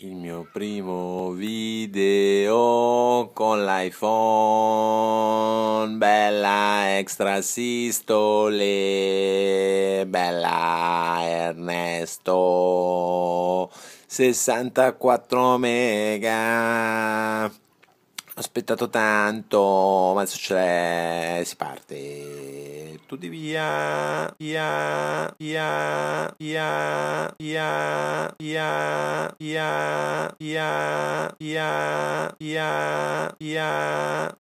il mio primo video con l'iPhone, bella extra extrasistole, bella Ernesto, 64 mega, ho aspettato tanto, ma adesso c'è, si parte. tutti via, via, via, via, via, via, via, via, via, via, via.